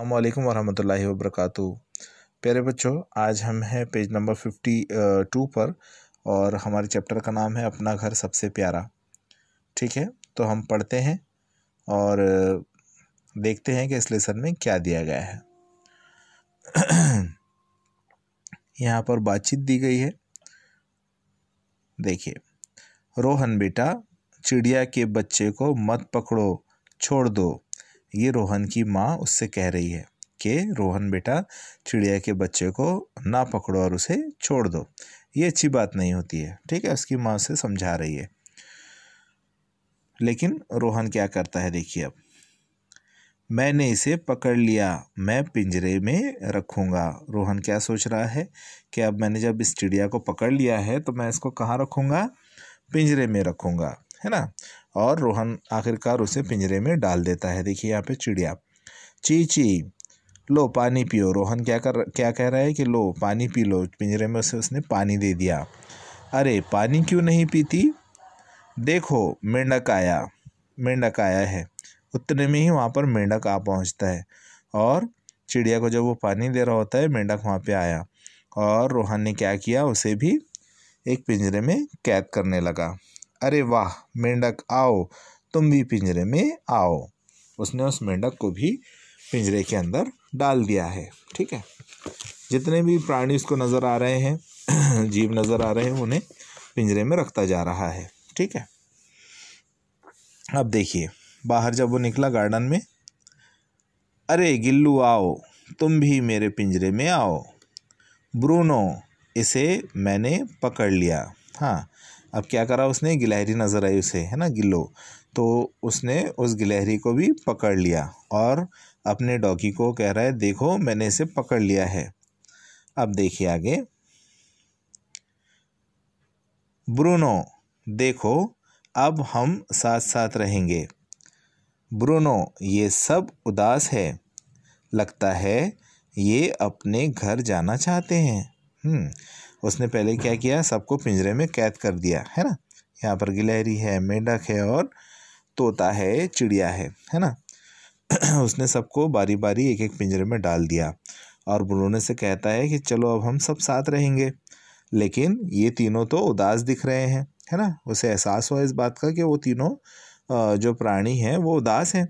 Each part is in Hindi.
अल्लाम वरहमल वरक प्यारे बच्चों आज हम हैं पेज नंबर फिफ्टी टू पर और हमारे चैप्टर का नाम है अपना घर सबसे प्यारा ठीक है तो हम पढ़ते हैं और देखते हैं कि इस लेसन में क्या दिया गया है यहाँ पर बातचीत दी गई है देखिए रोहन बेटा चिड़िया के बच्चे को मत पकड़ो छोड़ दो ये रोहन की माँ उससे कह रही है कि रोहन बेटा चिड़िया के बच्चे को ना पकड़ो और उसे छोड़ दो ये अच्छी बात नहीं होती है ठीक है उसकी माँ उसे समझा रही है लेकिन रोहन क्या करता है देखिए अब मैंने इसे पकड़ लिया मैं पिंजरे में रखूँगा रोहन क्या सोच रहा है कि अब मैंने जब इस चिड़िया को पकड़ लिया है तो मैं इसको कहाँ रखूँगा पिंजरे में रखूँगा है ना और रोहन आखिरकार उसे पिंजरे में डाल देता है देखिए यहाँ पे चिड़िया ची ची लो पानी पियो रोहन क्या कर क्या कह रहा है कि लो पानी पी लो पिंजरे में उसे उसने पानी दे दिया अरे पानी क्यों नहीं पीती देखो मेंढक आया मेंढक आया है उतने में ही वहाँ पर मेंढक आ पहुँचता है और चिड़िया को जब वो पानी दे रहा होता है मेंढक वहाँ पर आया और रोहन ने क्या किया उसे भी एक पिंजरे में कैद करने लगा अरे वाह मेंढक आओ तुम भी पिंजरे में आओ उसने उस मेंढक को भी पिंजरे के अंदर डाल दिया है ठीक है जितने भी प्राणी उसको नज़र आ रहे हैं जीव नज़र आ रहे हैं उन्हें पिंजरे में रखता जा रहा है ठीक है अब देखिए बाहर जब वो निकला गार्डन में अरे गिल्लू आओ तुम भी मेरे पिंजरे में आओ ब्रूनो इसे मैंने पकड़ लिया हाँ अब क्या करा उसने गिलहरी नज़र आई उसे है ना गिल्लो तो उसने उस गिलहरी को भी पकड़ लिया और अपने डॉगी को कह रहा है देखो मैंने इसे पकड़ लिया है अब देखिए आगे ब्रूनो देखो अब हम साथ साथ रहेंगे ब्रूनो ये सब उदास है लगता है ये अपने घर जाना चाहते हैं हम्म उसने पहले क्या किया सबको पिंजरे में कैद कर दिया है ना यहाँ पर गिलहरी है मेंढक है और तोता है चिड़िया है है ना उसने सबको बारी बारी एक एक पिंजरे में डाल दिया और बुलोने से कहता है कि चलो अब हम सब साथ रहेंगे लेकिन ये तीनों तो उदास दिख रहे हैं है ना उसे एहसास हुआ इस बात का कि वो तीनों जो प्राणी हैं वो उदास हैं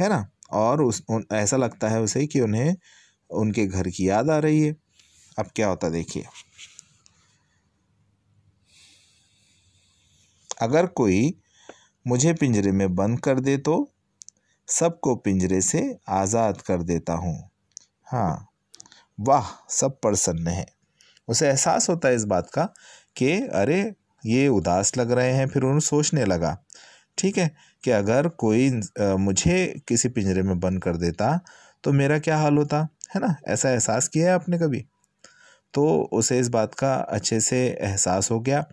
है ना और उस ऐसा लगता है उसे कि उन्हें उनके घर की याद आ रही है अब क्या होता देखिए अगर कोई मुझे पिंजरे में बंद कर दे तो सबको पिंजरे से आज़ाद कर देता हूँ हाँ वाह सब प्रसन्न है उसे एहसास होता है इस बात का कि अरे ये उदास लग रहे हैं फिर उन्हें सोचने लगा ठीक है कि अगर कोई मुझे किसी पिंजरे में बंद कर देता तो मेरा क्या हाल होता है ना ऐसा एहसास किया है आपने कभी तो उसे इस बात का अच्छे से एहसास हो गया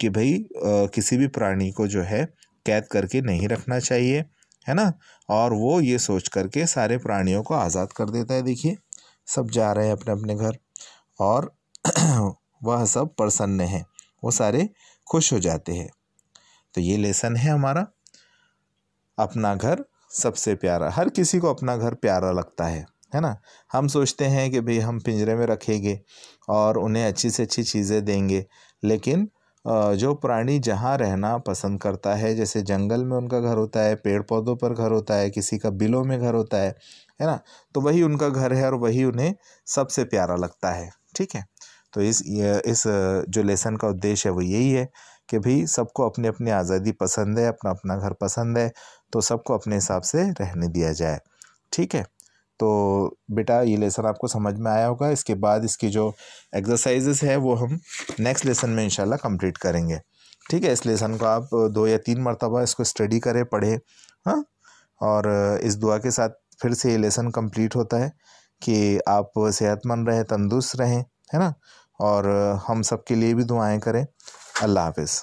कि भाई किसी भी प्राणी को जो है कैद करके नहीं रखना चाहिए है ना और वो ये सोच करके सारे प्राणियों को आज़ाद कर देता है देखिए सब जा रहे हैं अपने अपने घर और वह सब प्रसन्न हैं वो सारे खुश हो जाते हैं तो ये लेसन है हमारा अपना घर सबसे प्यारा हर किसी को अपना घर प्यारा लगता है है ना हम सोचते हैं कि भाई हम पिंजरे में रखेंगे और उन्हें अच्छी से अच्छी चीज़ें देंगे लेकिन जो प्राणी जहाँ रहना पसंद करता है जैसे जंगल में उनका घर होता है पेड़ पौधों पर घर होता है किसी का बिलों में घर होता है है ना तो वही उनका घर है और वही उन्हें सबसे प्यारा लगता है ठीक है तो इस इस जो लेसन का उद्देश्य है वो यही है कि भाई सबको अपनी अपनी आज़ादी पसंद है अपना अपना घर पसंद है तो सबको अपने हिसाब से रहने दिया जाए ठीक है तो बेटा ये लेसन आपको समझ में आया होगा इसके बाद इसकी जो एक्सरसाइजेस है वो हम नेक्स्ट लेसन में इनशाला कंप्लीट करेंगे ठीक है इस लेसन को आप दो या तीन मरतबा इसको स्टडी करें पढ़ें हाँ और इस दुआ के साथ फिर से ये लेसन कंप्लीट होता है कि आप सेहतमंद रहें तंदुरुस्त रहें है ना और हम सब के लिए भी दुआएँ करें अल्लाह हाफिज़